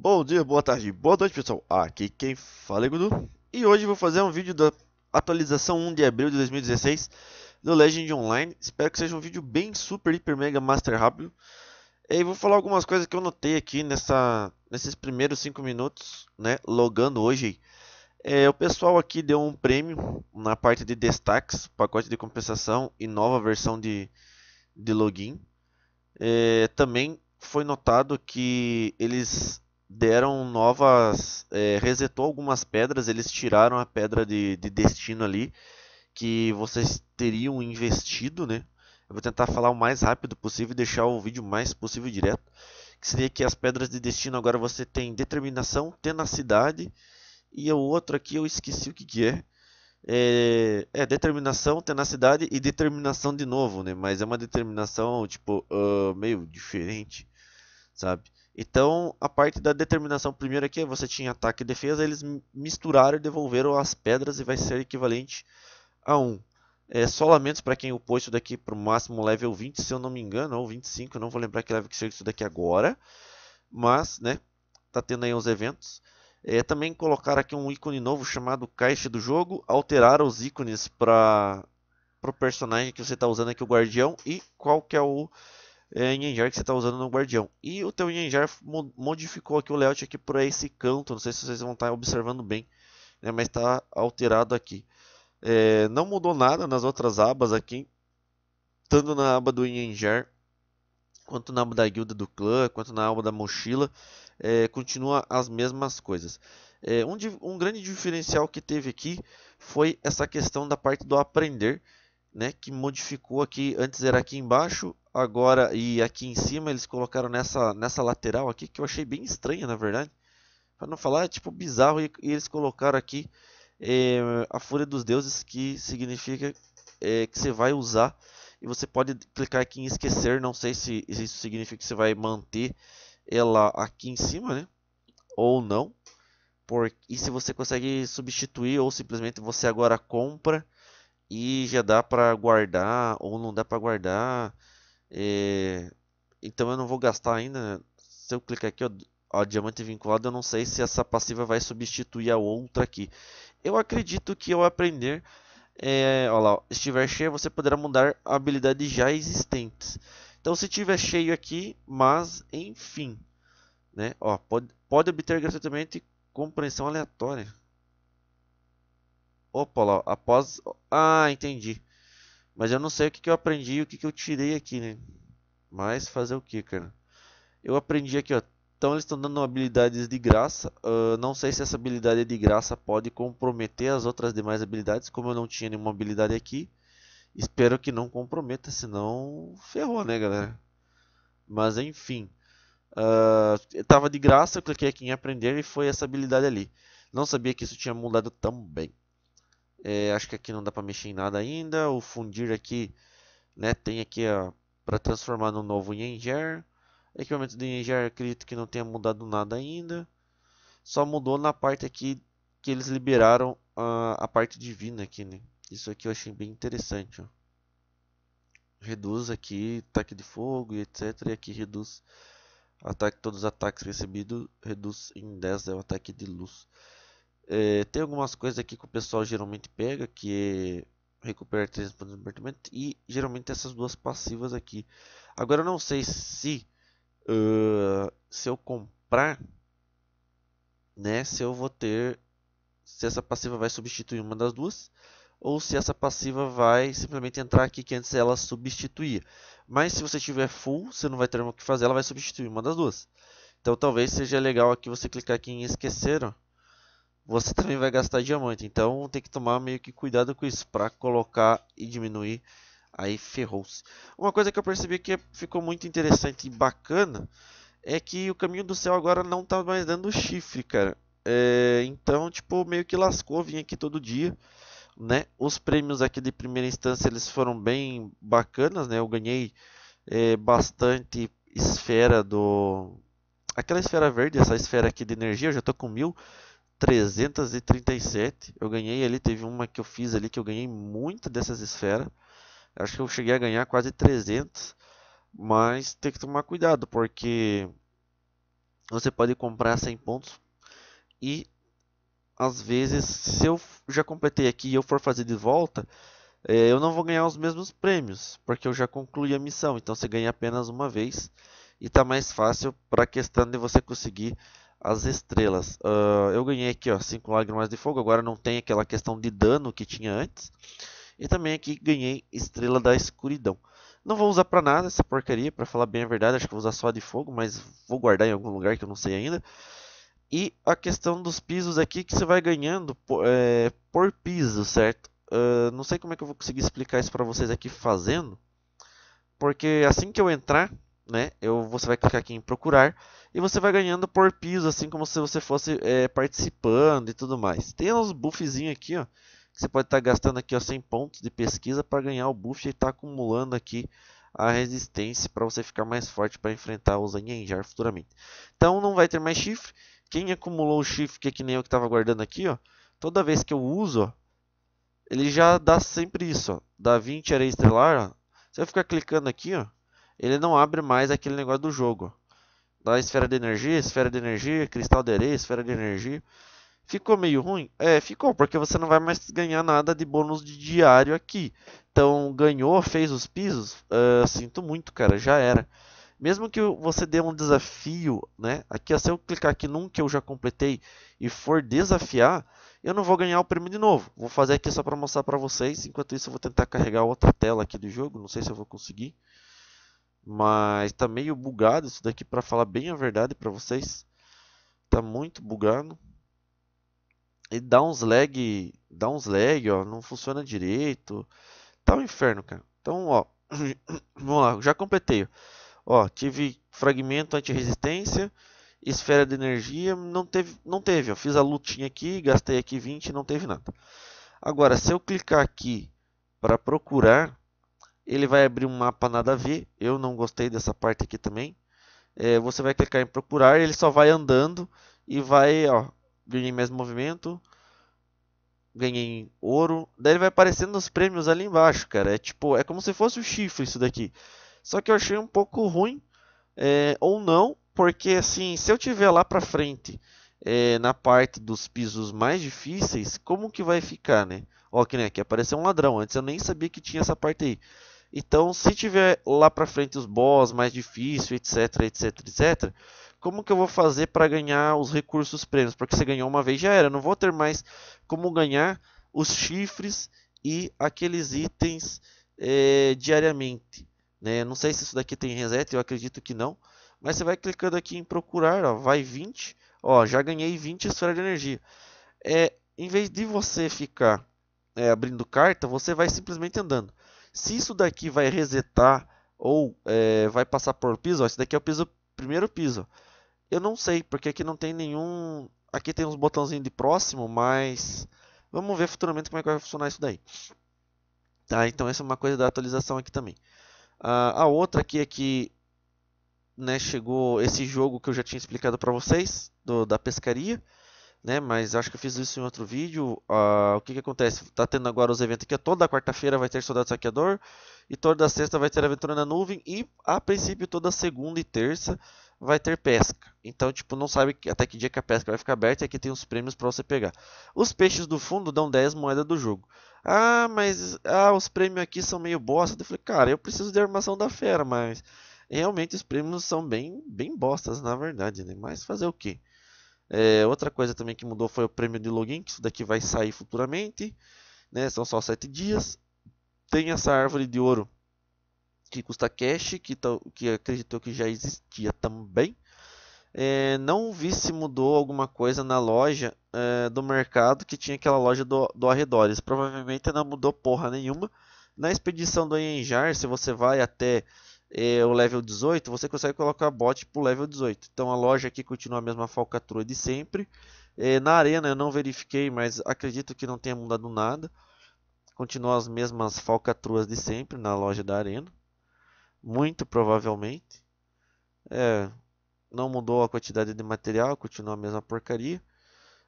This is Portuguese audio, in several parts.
Bom dia, boa tarde, boa noite pessoal, aqui quem fala é Gudu E hoje vou fazer um vídeo da atualização 1 de abril de 2016 do Legend Online Espero que seja um vídeo bem super, hiper, mega, master rápido E vou falar algumas coisas que eu notei aqui nessa, nesses primeiros 5 minutos, né, logando hoje é, O pessoal aqui deu um prêmio na parte de destaques, pacote de compensação e nova versão de, de login é, Também foi notado que eles deram novas. É, resetou algumas pedras, eles tiraram a pedra de, de destino ali que vocês teriam investido, né? Eu vou tentar falar o mais rápido possível e deixar o vídeo mais possível direto. Que seria que as pedras de destino agora você tem determinação, tenacidade e o outro aqui eu esqueci o que, que é. é. é. determinação, tenacidade e determinação de novo, né? Mas é uma determinação tipo uh, meio diferente, sabe? Então, a parte da determinação primeiro aqui, é você tinha ataque e defesa, eles misturaram e devolveram as pedras e vai ser equivalente a 1. É, só lamentos para quem upou isso daqui para o máximo level 20, se eu não me engano, ou 25, não vou lembrar que level que chega isso daqui agora. Mas, né, tá tendo aí os eventos. É, também colocaram aqui um ícone novo chamado caixa do jogo, alteraram os ícones para o personagem que você está usando aqui, o guardião, e qual que é o é, Ingenjar que você está usando no Guardião. E o teu Ingenjar modificou aqui o layout aqui para esse canto, não sei se vocês vão estar tá observando bem, né, mas está alterado aqui. É, não mudou nada nas outras abas aqui, tanto na aba do Ingenjar, quanto na aba da guilda do clã, quanto na aba da mochila, é, continua as mesmas coisas. É, um, um grande diferencial que teve aqui foi essa questão da parte do aprender, né, que modificou aqui, antes era aqui embaixo, Agora, e aqui em cima eles colocaram nessa, nessa lateral aqui, que eu achei bem estranha, na verdade. Para não falar, é tipo bizarro, e, e eles colocaram aqui é, a Fúria dos Deuses, que significa é, que você vai usar. E você pode clicar aqui em esquecer, não sei se isso significa que você vai manter ela aqui em cima, né? Ou não. Por, e se você consegue substituir ou simplesmente você agora compra e já dá para guardar ou não dá para guardar e, eh, então eu não vou gastar ainda. Né? Se eu clicar aqui, ó, ó, diamante vinculado, eu não sei se essa passiva vai substituir a outra aqui. Eu acredito que ao aprender, é, ó lá, estiver cheio, você poderá mudar habilidades já existentes. Então se tiver cheio aqui, mas enfim, né? Ó, pode, pode obter gratuitamente compreensão aleatória. Opa, lá, após... Ah, entendi. Mas eu não sei o que, que eu aprendi e o que, que eu tirei aqui, né? Mas fazer o que, cara? Eu aprendi aqui, ó. Então eles estão dando habilidades de graça. Uh, não sei se essa habilidade de graça pode comprometer as outras demais habilidades. Como eu não tinha nenhuma habilidade aqui. Espero que não comprometa, senão ferrou, né, galera? Mas enfim. Uh, tava de graça, eu cliquei aqui em aprender e foi essa habilidade ali. Não sabia que isso tinha mudado também. É, acho que aqui não dá para mexer em nada ainda. O fundir aqui, né, tem aqui para transformar no novo Yenger. Equipamento do Yenger, acredito que não tenha mudado nada ainda. Só mudou na parte aqui que eles liberaram a, a parte divina aqui, né? Isso aqui eu achei bem interessante, ó. Reduz aqui ataque de fogo e etc. E aqui reduz ataque todos os ataques recebidos reduz em 10 é o ataque de luz. É, tem algumas coisas aqui que o pessoal geralmente pega, que é recuperar 3 pontos de comportamento e geralmente essas duas passivas aqui. Agora eu não sei se uh, se eu comprar, né, se eu vou ter, se essa passiva vai substituir uma das duas ou se essa passiva vai simplesmente entrar aqui que antes ela substituía. Mas se você tiver full, você não vai ter o que fazer, ela vai substituir uma das duas. Então talvez seja legal aqui você clicar aqui em esquecer, você também vai gastar diamante. Então tem que tomar meio que cuidado com isso para colocar e diminuir. Aí ferrou-se. Uma coisa que eu percebi que ficou muito interessante e bacana é que o caminho do céu agora não tá mais dando chifre, cara. É, então, tipo, meio que lascou vir aqui todo dia, né? Os prêmios aqui de primeira instância eles foram bem bacanas, né? Eu ganhei é, bastante esfera do aquela esfera verde, essa esfera aqui de energia, eu já tô com mil 337. Eu ganhei ali, teve uma que eu fiz ali que eu ganhei muito dessas esferas. Acho que eu cheguei a ganhar quase 300, mas tem que tomar cuidado porque você pode comprar 100 pontos e às vezes se eu já completei aqui e eu for fazer de volta, é, eu não vou ganhar os mesmos prêmios, porque eu já concluí a missão, então você ganha apenas uma vez e está mais fácil para a questão de você conseguir as estrelas. Uh, eu ganhei aqui, ó, 5 lágrimas de fogo, agora não tem aquela questão de dano que tinha antes. E também aqui ganhei estrela da escuridão. Não vou usar pra nada essa porcaria, pra falar bem a verdade, acho que vou usar só de fogo, mas vou guardar em algum lugar que eu não sei ainda. E a questão dos pisos aqui que você vai ganhando por, é, por piso, certo? Uh, não sei como é que eu vou conseguir explicar isso pra vocês aqui fazendo. Porque assim que eu entrar, né, eu, você vai clicar aqui em procurar e você vai ganhando por piso, assim como se você fosse é, participando e tudo mais. Tem uns buffzinhos aqui, ó. Que você pode estar tá gastando aqui, ó, 100 pontos de pesquisa para ganhar o buff e estar tá acumulando aqui a resistência para você ficar mais forte para enfrentar os Anyanjar futuramente. Então não vai ter mais chifre. Quem acumulou o chifre, que é que nem eu que estava guardando aqui, ó, toda vez que eu uso, ó, ele já dá sempre isso, ó, dá 20 areia estelar. Ó. Se eu ficar clicando aqui, ó, ele não abre mais aquele negócio do jogo. Ó. Tá? Esfera de energia, esfera de energia, cristal de areia, esfera de energia. Ficou meio ruim? É, ficou, porque você não vai mais ganhar nada de bônus de diário aqui. Então, ganhou, fez os pisos? Uh, sinto muito, cara, já era. Mesmo que você dê um desafio, né? Aqui, se eu clicar aqui num que eu já completei e for desafiar, eu não vou ganhar o prêmio de novo. Vou fazer aqui só para mostrar para vocês. Enquanto isso, eu vou tentar carregar outra tela aqui do jogo. Não sei se eu vou conseguir. Mas tá meio bugado isso daqui para falar bem a verdade para vocês. Tá muito bugado. E dá uns lag, dá uns lag, ó, não funciona direito. Tá um inferno, cara. Então, ó, vamos lá, já completei. Ó, tive fragmento anti-resistência, esfera de energia, não teve, não teve. ó fiz a lutinha aqui, gastei aqui 20, não teve nada. Agora, se eu clicar aqui para procurar, ele vai abrir um mapa nada a ver. Eu não gostei dessa parte aqui também. É, você vai clicar em procurar. Ele só vai andando e vai, ó, ganhei mais movimento. Ganhei ouro. Daí ele vai aparecendo os prêmios ali embaixo, cara. É tipo, é como se fosse o chifre isso daqui. Só que eu achei um pouco ruim. É, ou não, porque assim, se eu tiver lá pra frente é, na parte dos pisos mais difíceis, como que vai ficar, né? Ó, que nem né, aqui apareceu um ladrão. Antes eu nem sabia que tinha essa parte aí. Então, se tiver lá para frente os boss mais difícil, etc, etc, etc, como que eu vou fazer para ganhar os recursos prêmios? Porque você ganhou uma vez já era, não vou ter mais como ganhar os chifres e aqueles itens é, diariamente. Né? Não sei se isso daqui tem reset, eu acredito que não. Mas você vai clicando aqui em procurar, ó, vai 20, ó, já ganhei 20 esfera de energia. É, em vez de você ficar é, abrindo carta, você vai simplesmente andando se isso daqui vai resetar ou é, vai passar por piso, ó, esse daqui é o piso, primeiro piso. Eu não sei, porque aqui não tem nenhum... Aqui tem uns botãozinhos de próximo, mas... Vamos ver futuramente como é que vai funcionar isso daí. Tá, então essa é uma coisa da atualização aqui também. Ah, a outra aqui é que né, chegou esse jogo que eu já tinha explicado para vocês, do, da pescaria né? Mas acho que eu fiz isso em outro vídeo. Ah, o que, que acontece? Tá tendo agora os eventos aqui. Toda quarta-feira vai ter Soldado Saqueador. E toda sexta vai ter Aventura na Nuvem. E a princípio toda segunda e terça vai ter pesca. Então, tipo, não sabe até que dia que a pesca vai ficar aberta. E aqui tem os prêmios para você pegar. Os peixes do fundo dão 10 moedas do jogo. Ah, mas ah, os prêmios aqui são meio bosta. Eu falei, cara, eu preciso de armação da fera, mas realmente os prêmios são bem, bem bostas, na verdade, né? Mas fazer o quê? É, outra coisa também que mudou foi o prêmio de login, que isso daqui vai sair futuramente, né? São só 7 dias. Tem essa árvore de ouro que custa cash, que, tá, que acreditou que já existia também. É, não vi se mudou alguma coisa na loja é, do mercado que tinha aquela loja do, do arredores. Provavelmente não mudou porra nenhuma. Na expedição do Enjar, se você vai até é, o level 18, você consegue colocar bot pro level 18. Então a loja aqui continua a mesma falcatrua de sempre. É, na arena eu não verifiquei, mas acredito que não tenha mudado nada. Continua as mesmas falcatruas de sempre na loja da arena. Muito provavelmente. É, não mudou a quantidade de material, continua a mesma porcaria.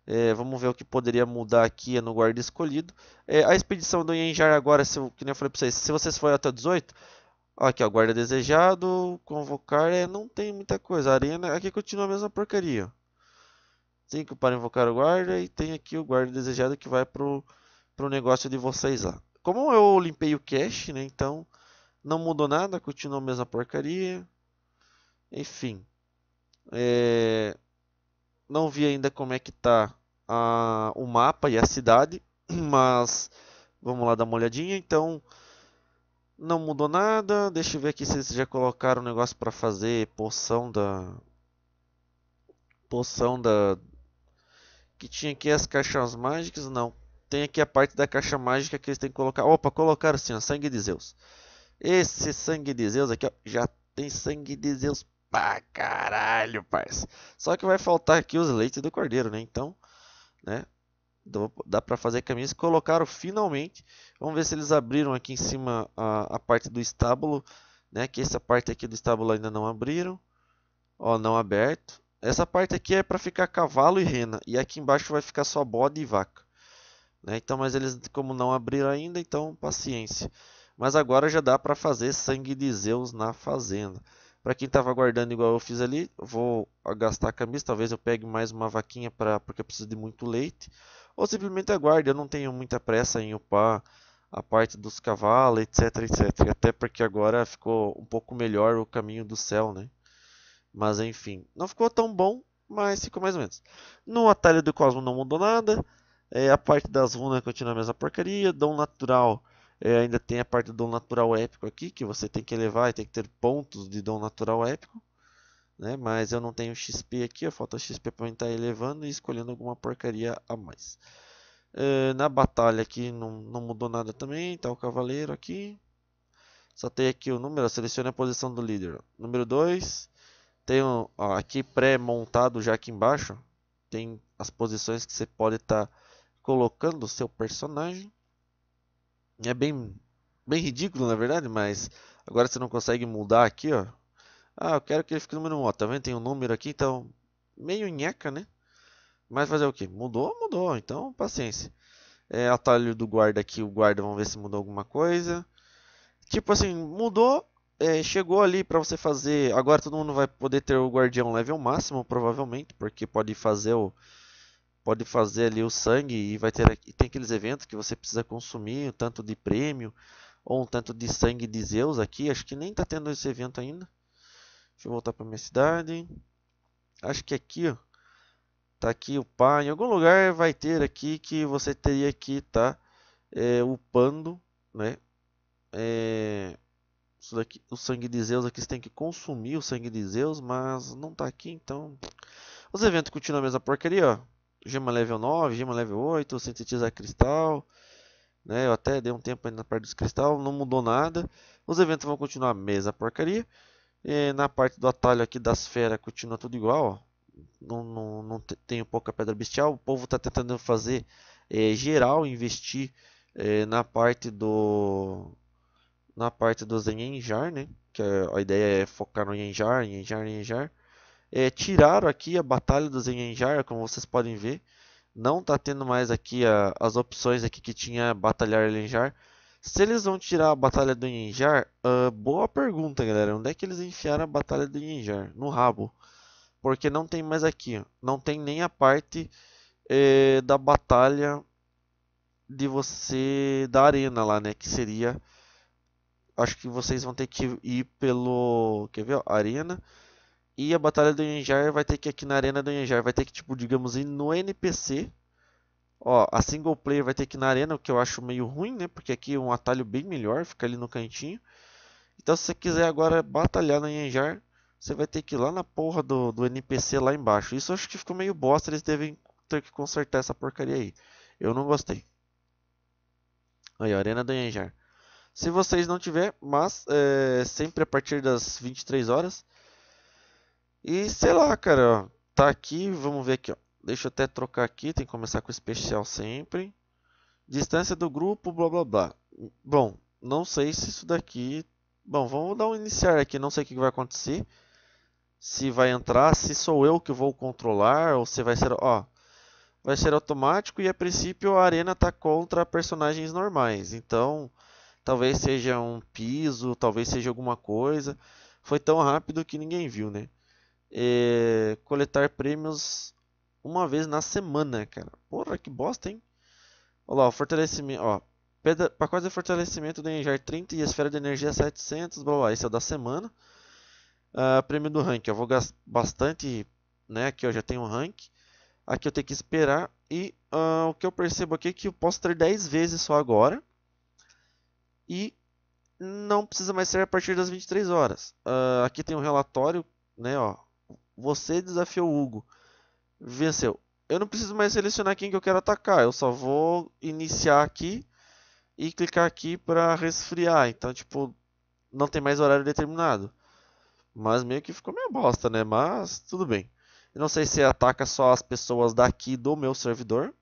É, vamos ver o que poderia mudar aqui no guarda escolhido. É, a expedição do Yenjar agora, se, que nem eu falei para vocês, se vocês forem até 18, Aqui, ó, guarda desejado, convocar, é, não tem muita coisa. A arena, aqui continua a mesma porcaria. 5 para invocar o guarda e tem aqui o guarda desejado que vai pro, pro negócio de vocês lá. Como eu limpei o cache, né, então não mudou nada, continua a mesma porcaria. Enfim, é... não vi ainda como é que tá a... o mapa e a cidade, mas vamos lá dar uma olhadinha. Então, não mudou nada. Deixa eu ver aqui se eles já colocaram o um negócio para fazer poção da... Poção da... Que tinha aqui as caixas mágicas? Não. Tem aqui a parte da caixa mágica que eles têm que colocar. Opa, colocaram assim, ó, sangue de Zeus. Esse sangue de Zeus aqui, ó, já tem sangue de Zeus pra caralho, parça. Só que vai faltar aqui os leites do cordeiro, né? Então, né? dá para fazer camisas Colocaram finalmente. Vamos ver se eles abriram aqui em cima a, a parte do estábulo. Né? Que essa parte aqui do estábulo ainda não abriram. Ó, não aberto. Essa parte aqui é para ficar cavalo e rena. E aqui embaixo vai ficar só bode e vaca. Né? Então, mas eles como não abriram ainda, então paciência. Mas agora já dá para fazer sangue de Zeus na fazenda. Para quem estava aguardando igual eu fiz ali, vou gastar a camisa. Talvez eu pegue mais uma vaquinha para porque eu preciso de muito leite ou simplesmente aguarde. Eu não tenho muita pressa em upar a parte dos cavalos, etc, etc. Até porque agora ficou um pouco melhor o caminho do céu, né? Mas enfim, não ficou tão bom, mas ficou mais ou menos. No atalho do Cosmo não mudou nada. É, a parte das runas continua a mesma porcaria. Dom natural é, ainda tem a parte do dom natural épico aqui, que você tem que elevar e tem que ter pontos de dom natural épico né? Mas eu não tenho XP aqui, falta XP para estar tá elevando e escolhendo alguma porcaria a mais. Eh, na batalha aqui não, não mudou nada também, tá o cavaleiro aqui. Só tem aqui o número, selecione a posição do líder. Número 2, tem ó, aqui pré-montado já aqui embaixo, tem as posições que você pode estar tá colocando o seu personagem. É bem, bem ridículo na verdade, mas agora você não consegue mudar aqui, ó ah, eu quero que ele fique número 1. Ó, tá vendo? Tem um número aqui, então. Meio nheca, né? Mas fazer o que? Mudou, mudou. Então, paciência. É, atalho do guarda aqui. O guarda, vamos ver se mudou alguma coisa. Tipo assim, mudou. É, chegou ali para você fazer. Agora todo mundo vai poder ter o guardião level máximo, provavelmente, porque pode fazer o pode fazer ali o sangue e vai ter e tem aqueles eventos que você precisa consumir um tanto de prêmio ou um tanto de sangue de Zeus aqui. Acho que nem está tendo esse evento ainda. Deixa eu voltar para minha cidade. Acho que aqui, ó. Tá aqui o pai. Em algum lugar vai ter aqui que você teria que tá é, upando, né? É, isso daqui, o sangue de Zeus aqui você tem que consumir o sangue de Zeus, mas não tá aqui, então... Os eventos continuam a mesma porcaria, ó. Gema level 9, gema level 8, sintetizar cristal... Né, eu até dei um tempo na parte dos cristal, não mudou nada. Os eventos vão continuar a mesma porcaria. E na parte do atalho aqui das feras continua tudo igual, ó. Não, não, não tenho pouca pedra bestial. O povo está tentando fazer é, geral, investir é, na parte do na parte dos Yenjar, né? Que é, a ideia é focar no Yenjar, Yenjar, Yenjar. É, tiraram aqui a batalha dos Yenjar, como vocês podem ver. Não está tendo mais aqui a, as opções aqui que tinha batalhar Yenjar. Se eles vão tirar a Batalha do Ninjar, uh, ah, boa pergunta, galera. Onde é que eles enfiaram a Batalha do Ninjar? No rabo. Porque não tem mais aqui. Não tem nem a parte eh, da batalha de você... Da arena lá, né? Que seria... Acho que vocês vão ter que ir pelo... Quer ver? arena. E a Batalha do Ninjar vai ter que aqui na Arena do Ninjar. Vai ter que, tipo, digamos, ir no NPC Ó, a single player vai ter que ir na arena, o que eu acho meio ruim, né? Porque aqui é um atalho bem melhor, fica ali no cantinho. Então se você quiser agora batalhar na Yanjar, você vai ter que ir lá na porra do, do NPC lá embaixo. Isso eu acho que ficou meio bosta, eles devem ter que consertar essa porcaria aí. Eu não gostei. Aí, ó, Arena do Yanjar. Se vocês não tiver, mas é, sempre a partir das 23 horas. E sei lá, cara, ó, tá aqui, vamos ver aqui, ó. Deixa eu até trocar aqui, tem que começar com especial sempre. Distância do grupo, blá blá blá. Bom, não sei se isso daqui... Bom, vamos dar um iniciar aqui, não sei o que vai acontecer. Se vai entrar, se sou eu que vou controlar, ou se vai ser... Ó, vai ser automático e a princípio a arena está contra personagens normais. Então, talvez seja um piso, talvez seja alguma coisa. Foi tão rápido que ninguém viu, né? É, coletar prêmios uma vez na semana, cara. Porra, que bosta, hein? Olha lá, o fortalecimento, ó. Pedra, pacote de fortalecimento do Enjar 30 e esfera de energia 700, blá blá, esse é o da semana. Uh, prêmio do rank, eu vou gastar bastante, né, aqui eu já tenho um rank. Aqui eu tenho que esperar e uh, o que eu percebo aqui é que eu posso ter 10 vezes só agora. E não precisa mais ser a partir das 23 horas. Uh, aqui tem um relatório, né, ó. Você desafiou o Hugo. Venceu. Eu não preciso mais selecionar quem que eu quero atacar. Eu só vou iniciar aqui e clicar aqui para resfriar. Então, tipo, não tem mais horário determinado. Mas meio que ficou meio bosta, né? Mas tudo bem. Eu não sei se ataca só as pessoas daqui do meu servidor.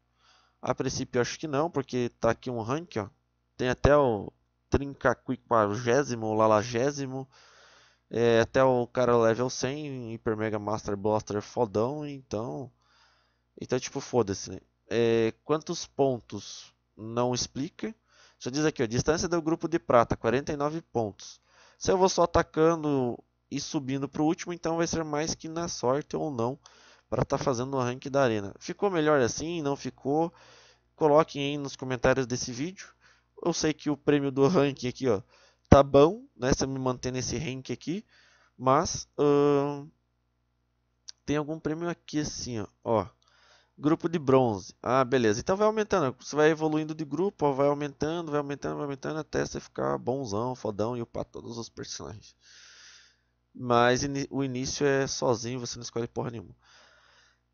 A princípio acho que não, porque tá aqui um rank, ó. Tem até o trincaquaquagésimo, lalagésimo, é, até o cara level 100, Hyper Mega Master Blaster fodão, então. Então, tipo, foda-se. Né? É, quantos pontos não explica? Só diz aqui, ó, distância do grupo de prata, 49 pontos. Se eu vou só atacando e subindo para o último, então vai ser mais que na sorte ou não para estar tá fazendo o rank da arena. Ficou melhor assim? Não ficou? Coloquem aí nos comentários desse vídeo. Eu sei que o prêmio do ranking aqui, ó, tá bom, né? Se eu me manter nesse rank aqui. Mas uh, tem algum prêmio aqui assim, ó. ó. Grupo de bronze. Ah, beleza. Então vai aumentando. Você vai evoluindo de grupo, ó, vai aumentando, vai aumentando, vai aumentando até você ficar bonzão, fodão e upar todos os personagens. Mas o início é sozinho, você não escolhe porra nenhuma.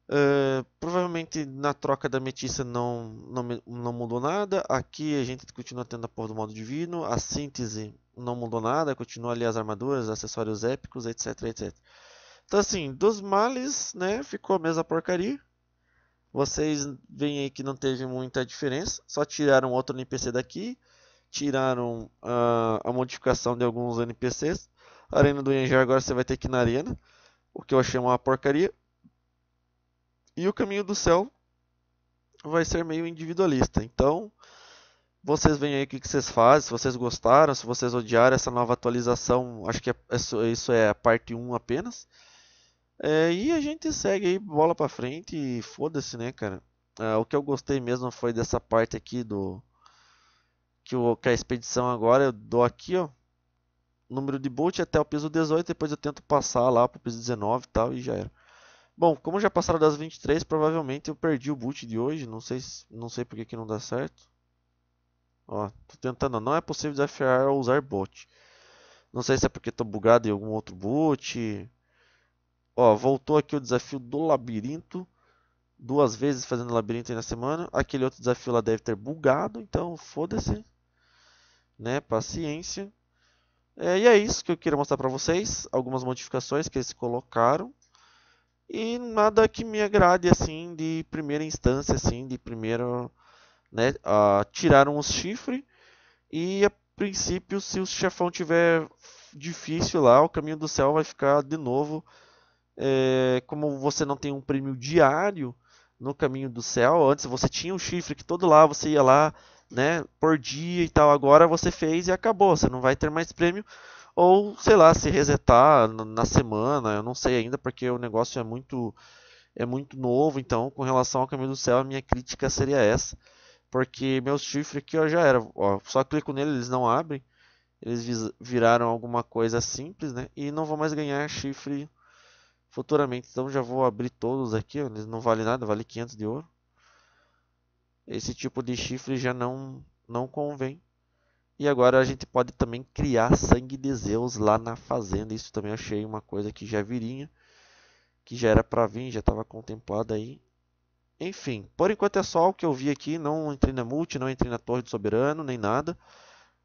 Ah, provavelmente na troca da Metissa não, não, não mudou nada. Aqui a gente continua tendo a porra do modo divino. A síntese não mudou nada. Continua ali as armaduras, acessórios épicos, etc, etc. Então assim, dos males, né, ficou a mesma porcaria. Vocês veem aí que não teve muita diferença. Só tiraram outro NPC daqui. Tiraram uh, a modificação de alguns NPCs. arena do Enjar agora você vai ter que ir na arena. O que eu achei uma porcaria. E o caminho do céu vai ser meio individualista. Então, vocês veem aí o que, vocês fazem, se vocês gostaram, se vocês odiaram essa nova atualização, acho que é, é isso é a parte 1 apenas. É, e a gente segue aí, bola pra frente e foda-se, né, cara? É, o que eu gostei mesmo foi dessa parte aqui do. Que, o, que a expedição agora eu dou aqui, ó. Número de boot até o piso 18, depois eu tento passar lá pro piso 19 e tal, e já era. Bom, como já passaram das 23, provavelmente eu perdi o boot de hoje. Não sei, não sei porque que não dá certo. Ó, tô tentando. Não é possível desafiar ou usar bot. Não sei se é porque tô bugado em algum outro boot. Ó, voltou aqui o desafio do labirinto. Duas vezes fazendo labirinto aí na semana. Aquele outro desafio lá deve ter bugado. Então, foda-se. Né, paciência. É, e é isso que eu queria mostrar pra vocês. Algumas modificações que eles colocaram. E nada que me agrade assim de primeira instância, assim, de primeiro. Né, uh, tiraram os chifres e a princípio, se o chefão tiver difícil lá, o caminho do céu vai ficar de novo. É, como você não tem um prêmio diário no caminho do céu, antes você tinha um chifre que todo lá você ia lá, né, por dia e tal. Agora você fez e acabou, você não vai ter mais prêmio ou sei lá, se resetar na semana, eu não sei ainda porque o negócio é muito é muito novo, então com relação ao Caminho do Céu a minha crítica seria essa, porque meus chifres aqui ó, já era, ó, só clico nele eles não abrem, eles viraram alguma coisa simples, né? E não vou mais ganhar chifre futuramente, então já vou abrir todos aqui, ó, eles não valem nada, vale 500 de ouro. Esse tipo de chifre já não não convém. E agora a gente pode também criar sangue de Zeus lá na fazenda. Isso também achei uma coisa que já é virinha, que já era para vir, já estava contemplado aí. Enfim, por enquanto é só o que eu vi aqui. Não entrei na multi, não entrei na torre do soberano, nem nada.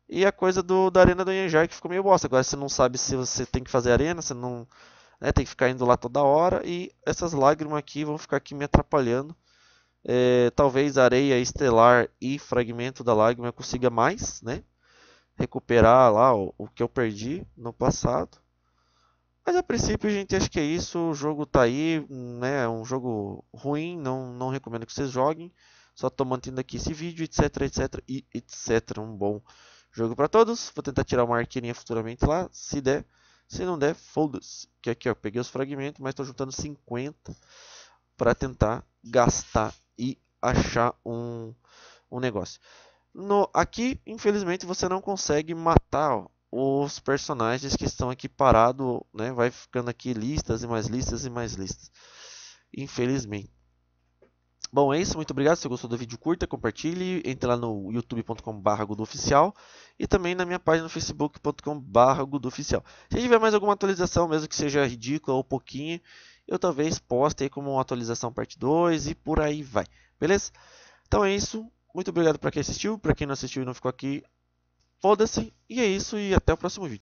E a coisa do, da arena do Yenjar que ficou meio bosta. Agora você não sabe se você tem que fazer arena, você não né, tem que ficar indo lá toda hora. E essas lágrimas aqui vão ficar aqui me atrapalhando. É, talvez areia estelar e fragmento da lágrima eu consiga mais, né? recuperar lá o, o que eu perdi no passado. Mas a princípio, gente, acho que é isso. O jogo tá aí, né? É um jogo ruim, não, não recomendo que vocês joguem. Só tô mantendo aqui esse vídeo, etc, etc e etc. Um bom jogo para todos. Vou tentar tirar uma arqueirinha futuramente lá, se der. Se não der, foda-se. Que aqui, ó, peguei os fragmentos, mas tô juntando 50 para tentar gastar e achar um, um negócio. No, aqui, infelizmente, você não consegue matar os personagens que estão aqui parados, né? Vai ficando aqui listas e mais listas e mais listas. Infelizmente. Bom, é isso. Muito obrigado. Se gostou do vídeo, curta, compartilhe. Entre lá no youtube.com.br Oficial e também na minha página no facebook.com.br Oficial. Se tiver mais alguma atualização, mesmo que seja ridícula ou pouquinho, eu talvez poste aí como uma atualização parte 2 e por aí vai. Beleza? Então é isso. Muito obrigado para quem assistiu, para quem não assistiu e não ficou aqui. Foda-se. E é isso e até o próximo vídeo.